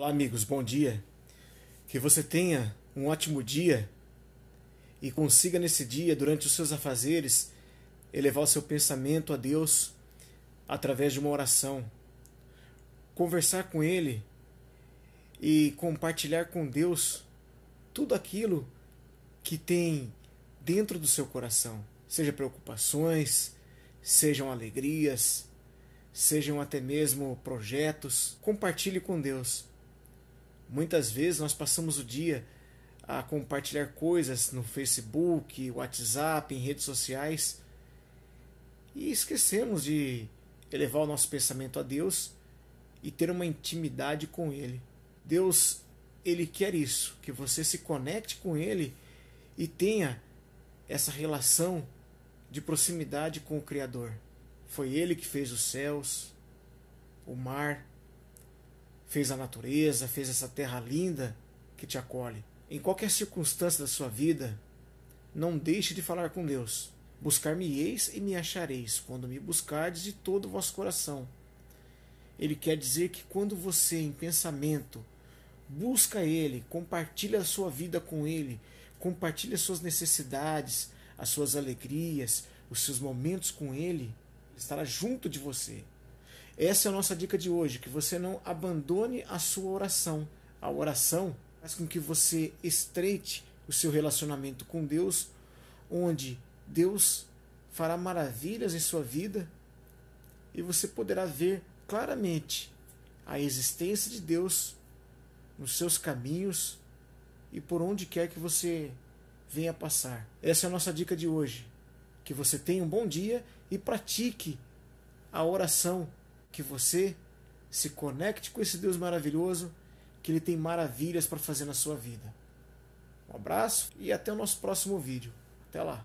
Olá, amigos, bom dia. Que você tenha um ótimo dia e consiga nesse dia, durante os seus afazeres, elevar o seu pensamento a Deus através de uma oração. Conversar com Ele e compartilhar com Deus tudo aquilo que tem dentro do seu coração, seja preocupações, sejam alegrias, sejam até mesmo projetos. Compartilhe com Deus Muitas vezes nós passamos o dia a compartilhar coisas no Facebook, WhatsApp, em redes sociais e esquecemos de elevar o nosso pensamento a Deus e ter uma intimidade com Ele. Deus, Ele quer isso, que você se conecte com Ele e tenha essa relação de proximidade com o Criador. Foi Ele que fez os céus, o mar, fez a natureza, fez essa terra linda que te acolhe. Em qualquer circunstância da sua vida, não deixe de falar com Deus. Buscar-me-eis e me achareis, quando me buscardes de todo o vosso coração. Ele quer dizer que quando você, em pensamento, busca Ele, compartilha a sua vida com Ele, compartilha as suas necessidades, as suas alegrias, os seus momentos com Ele, Ele estará junto de você. Essa é a nossa dica de hoje, que você não abandone a sua oração. A oração faz com que você estreite o seu relacionamento com Deus, onde Deus fará maravilhas em sua vida e você poderá ver claramente a existência de Deus nos seus caminhos e por onde quer que você venha passar. Essa é a nossa dica de hoje. Que você tenha um bom dia e pratique a oração que você se conecte com esse Deus maravilhoso, que ele tem maravilhas para fazer na sua vida. Um abraço e até o nosso próximo vídeo. Até lá!